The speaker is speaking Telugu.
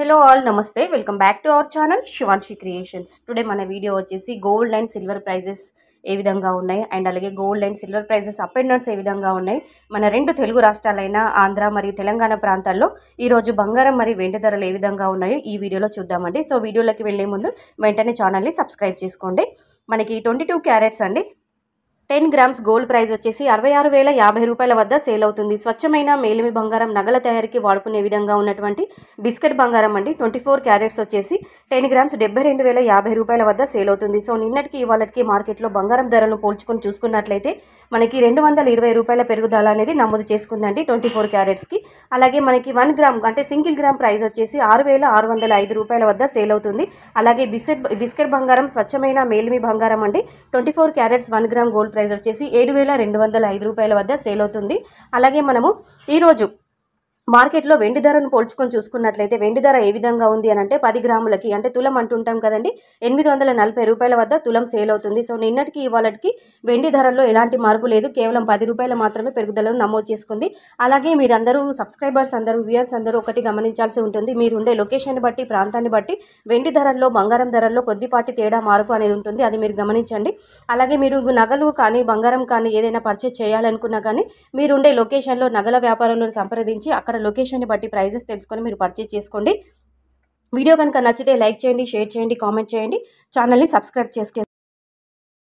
హలో ఆల్ నమస్తే welcome back to our channel Shivanshi creations today మన వీడియో వచ్చేసి గోల్డ్ అండ్ సిల్వర్ ప్రైజెస్ ఏ విధంగా ఉన్నాయి అండ్ అలాగే gold and silver prices up and downs ఏ విధంగా ఉన్నాయి మన రెండు తెలుగు రాష్ట్రాలైన ఆంధ్ర మరియు తెలంగాణ ప్రాంతాల్లో ఈరోజు బంగారం మరియు వెండి ధరలు ఏ విధంగా ఉన్నాయో ఈ వీడియోలో చూద్దామండి సో వీడియోలోకి వెళ్ళే ముందు వెంటనే ఛానల్ని సబ్స్క్రైబ్ చేసుకోండి మనకి ట్వంటీ టూ క్యారెట్స్ అండి టెన్ గ్రామ్స్ గోల్డ్ ప్రైస్ వచ్చేసి అరవై ఆరు వేల యాభై రూపాయల వద్ద సేల్ అవుతుంది స్వచ్ఛమైన మేలిమి బంగారం నగల తయారీకి వాడుకునే విధంగా ఉన్నటువంటి బిస్కెట్ బంగారం అండి ట్వంటీ ఫోర్ క్యారెట్స్ వచ్చేసి టెన్ గ్రామ్స్ డెబ్బై రెండు వేల యాభై రూపాయల వద్ద సేల్ అవుతుంది సో నిన్నటికి ఇవాళకి మార్కెట్లో బంగారం ధరలను పోల్చుకొని చూసుకున్నట్లయితే మనకి రెండు వందల ఇరవై రూపాయల పెరుగుదల అనేది నమోదు చేసుకుందండి ట్వంటీ ఫోర్ క్యారెట్స్కి అలాగే మనకి వన్ గ్రామ్ అంటే సింగిల్ గ్రామ్ ప్రైస్ వచ్చేసి ఆరు వేల ఆరు వందల ఐదు రూపాయల వద్ద సేల్ అవుతుంది అలాగే బిస్కెట్ బిస్కెట్ బంగారం స్వచ్ఛమైన మేలిమి బంగారం అండి twenty four carats one gram gold price వచ్చేసి ఏడు వేల రెండు వందల ఐదు రూపాయల వద్ద సేల్ అవుతుంది అలాగే మనము ఈరోజు మార్కెట్లో వెండి ధరను పోల్చుకొని చూసుకున్నట్లయితే వెండి ధర ఏ విధంగా ఉంది అని అంటే పది గ్రాములకి అంటే తులం అంటుంటాం కదండి ఎనిమిది వందల నలభై రూపాయల వద్ద తులం సేల్ అవుతుంది సో నిన్నటికి ఇవాళకి వెండి ధరల్లో ఎలాంటి మార్పు లేదు కేవలం పది రూపాయలు మాత్రమే పెరుగుదలను నమోదు చేసుకుంది అలాగే మీరందరూ సబ్స్క్రైబర్స్ అందరూ వ్యూయర్స్ అందరూ ఒకటి గమనించాల్సి ఉంటుంది మీరు ఉండే లొకేషన్ బట్టి ప్రాంతాన్ని బట్టి వెండి ధరల్లో బంగారం ధరల్లో కొద్దిపాటి తేడా మార్పు అనేది ఉంటుంది అది మీరు గమనించండి అలాగే మీరు నగలు కానీ బంగారం కానీ ఏదైనా పర్చేజ్ చేయాలనుకున్నా కానీ మీరుండే లొకేషన్లో నగల వ్యాపారంలో సంప్రదించి అక్కడ లొకేషన్ని బట్టి ప్రైజెస్ తెలుసుకొని మీరు పర్చేస్ చేసుకోండి వీడియో కనుక నచ్చితే లైక్ చేయండి షేర్ చేయండి కామెంట్ చేయండి ఛానల్ని సబ్స్క్రైబ్ చేసుకోండి